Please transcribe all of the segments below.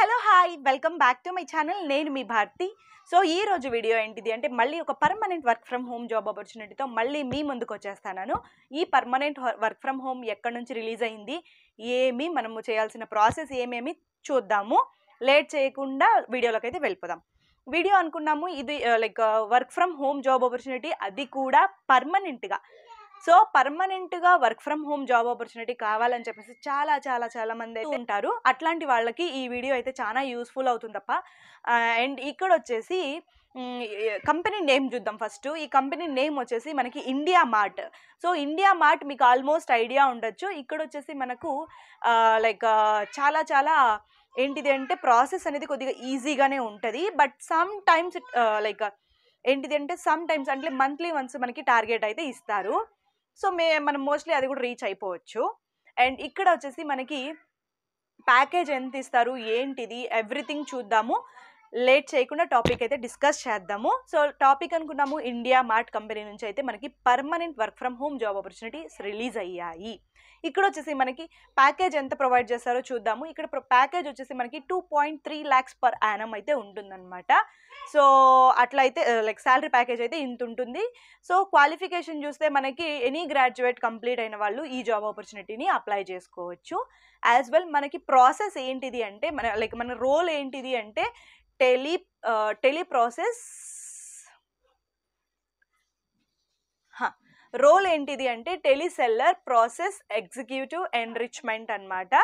hello hi welcome back to my channel నేను మీ Bharati so ఈ రోజు వీడియో ఏంటిది అంటే మళ్ళీ ఒక permanent work from home job ఆపర్చునిటీతో మళ్ళీ మీ ముందుకు వచ్చేస్తాను ఈ పర్మనెంట్ వర్క్ ఫ్రమ్ హోమ్ ఎక్కడి నుంచి రిలీజ్ అయింది ఏమి మనము చేయాల్సిన ప్రాసెస్ ఏమేమి చూద్దాము లేట్ చేయకుండా వీడియోలోకి అయితే వెళ్ళిపోదాం వీడియో అనుకున్నాము ఇది like work from home job opportunity అది కూడా పర్మనెంట్గా సో పర్మనెంట్గా work from home job opportunity కావాలని చెప్పేసి చాలా చాలా చాలా మంది అయితే ఉంటారు అట్లాంటి వాళ్ళకి ఈ వీడియో అయితే చాలా యూస్ఫుల్ అవుతుంది తప్ప అండ్ ఇక్కడ వచ్చేసి కంపెనీ నేమ్ చూద్దాం ఫస్ట్ ఈ కంపెనీ నేమ్ వచ్చేసి మనకి India Mart so India Mart మీకు ఆల్మోస్ట్ ఐడియా ఉండొచ్చు ఇక్కడ వచ్చేసి మనకు లైక్ చాలా చాలా ఏంటిది అంటే ప్రాసెస్ అనేది కొద్దిగా ఈజీగానే ఉంటుంది బట్ సమ్ టైమ్స్ లైక్ ఏంటిది అంటే సమ్ టైమ్స్ అంటే మంత్లీ వన్స్ మనకి టార్గెట్ అయితే ఇస్తారు సో మే మనం మోస్ట్లీ అది కూడా రీచ్ అయిపోవచ్చు అండ్ ఇక్కడ వచ్చేసి మనకి ప్యాకేజ్ ఎంత ఇస్తారు ఏంటిది ఎవ్రీథింగ్ చూద్దాము లేట్ చేయకుండా టాపిక్ అయితే డిస్కస్ చేద్దాము సో టాపిక్ అనుకున్నాము ఇండియా మార్ట్ కంపెనీ నుంచి అయితే మనకి permanent work from home job opportunities release అయ్యాయి ఇక్కడ వచ్చేసి మనకి ప్యాకేజ్ ఎంత ప్రొవైడ్ చేస్తారో చూద్దాము ఇక్కడ ప్యాకేజ్ వచ్చేసి మనకి two point three lakhs per annum అయితే ఉంటుందన్నమాట సో అట్లయితే లైక్ శాలరీ ప్యాకేజ్ అయితే ఇంత ఉంటుంది సో క్వాలిఫికేషన్ చూస్తే మనకి ఎనీ గ్రాడ్యుయేట్ కంప్లీట్ అయిన వాళ్ళు ఈ జాబ్ ఆపర్చునిటీని అప్లై చేసుకోవచ్చు యాజ్ వెల్ మనకి ప్రాసెస్ ఏంటిది అంటే మన లైక్ మన రోల్ ఏంటిది అంటే టెలి టెలిప్రాసెస్ రోల్ ఏంటిది అంటే టెలిసెల్లర్ ప్రాసెస్ ఎగ్జిక్యూటివ్ ఎన్రిచ్మెంట్ అనమాట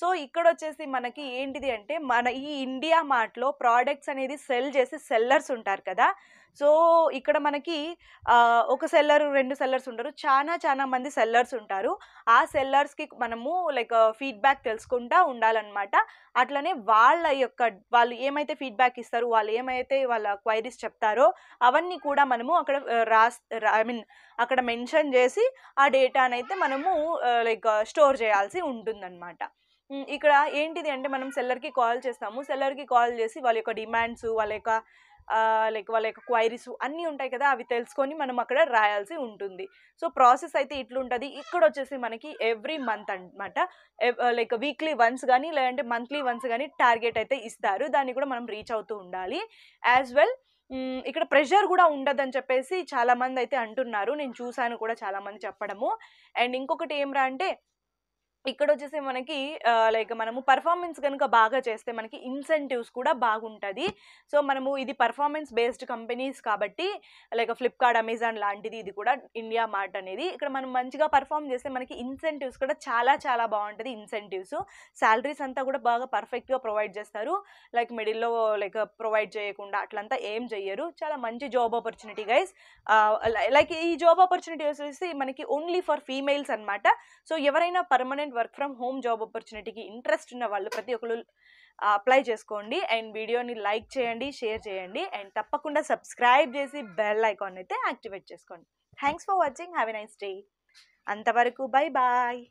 సో ఇక్కడ వచ్చేసి మనకి ఏంటిది అంటే మన ఈ ఇండియా మార్ట్లో ప్రోడక్ట్స్ అనేది సెల్ చేసే సెల్లర్స్ ఉంటారు కదా సో ఇక్కడ మనకి ఒక సెల్లర్ రెండు సెల్లర్స్ ఉంటారు చాలా చాలా మంది సెల్లర్స్ ఉంటారు ఆ సెల్లర్స్కి మనము లైక్ ఫీడ్బ్యాక్ తెలుసుకుంటా ఉండాలన్నమాట అట్లనే వాళ్ళ యొక్క వాళ్ళు ఏమైతే ఫీడ్బ్యాక్ ఇస్తారు వాళ్ళు ఏమైతే వాళ్ళ క్వైరీస్ చెప్తారో అవన్నీ కూడా మనము అక్కడ రాస్ ఐ మీన్ అక్కడ మెన్షన్ చేసి ఆ డేటానైతే మనము లైక్ స్టోర్ చేయాల్సి ఉంటుందన్నమాట ఇక్కడ ఏంటిది అంటే మనం సెల్లర్కి కాల్ చేస్తాము సెల్లర్కి కాల్ చేసి వాళ్ళ యొక్క డిమాండ్స్ వాళ్ళ యొక్క లైక్ వాళ్ళ యొక్క క్వైరీస్ అన్నీ ఉంటాయి కదా అవి తెలుసుకొని మనం అక్కడ రాయాల్సి ఉంటుంది సో ప్రాసెస్ అయితే ఇట్లుంటుంది ఇక్కడ వచ్చేసి మనకి ఎవ్రీ మంత్ అనమాట లైక్ వీక్లీ వన్స్ కానీ లేదంటే మంత్లీ వన్స్ కానీ టార్గెట్ అయితే ఇస్తారు దాన్ని కూడా మనం రీచ్ అవుతూ ఉండాలి యాజ్ వెల్ ఇక్కడ ప్రెషర్ కూడా ఉండదని చెప్పేసి చాలామంది అయితే అంటున్నారు నేను చూశాను కూడా చాలామంది చెప్పడము అండ్ ఇంకొకటి ఏమరా అంటే ఇక్కడ వచ్చేసి మనకి లైక్ మనము పర్ఫార్మెన్స్ కనుక బాగా చేస్తే మనకి ఇన్సెంటివ్స్ కూడా బాగుంటుంది సో మనము ఇది పర్ఫార్మెన్స్ బేస్డ్ కంపెనీస్ కాబట్టి లైక్ ఫ్లిప్కార్ట్ అమెజాన్ లాంటిది ఇది కూడా ఇండియా మార్ట్ అనేది ఇక్కడ మనం మంచిగా పర్ఫామ్ చేస్తే మనకి ఇన్సెంటివ్స్ కూడా చాలా చాలా బాగుంటుంది ఇన్సెంటివ్స్ శాలరీస్ అంతా కూడా బాగా పర్ఫెక్ట్గా ప్రొవైడ్ చేస్తారు లైక్ మిడిల్లో లైక్ ప్రొవైడ్ చేయకుండా అట్లంతా ఏం చెయ్యరు చాలా మంచి జాబ్ ఆపర్చునిటీ గైస్ లైక్ ఈ జాబ్ ఆపర్చునిటీ వచ్చేసి మనకి ఓన్లీ ఫర్ ఫీమేల్స్ అనమాట సో ఎవరైనా permanent and work from home job ఆపర్చునిటీకి ఇంట్రెస్ట్ ఉన్న వాళ్ళు ప్రతి ఒక్కరు అప్లై చేసుకోండి అండ్ వీడియోని లైక్ చేయండి షేర్ చేయండి అండ్ తప్పకుండా సబ్స్క్రైబ్ చేసి బెల్ ఐకాన్ అయితే యాక్టివేట్ చేసుకోండి thanks for watching have a nice day అంతవరకు బై బాయ్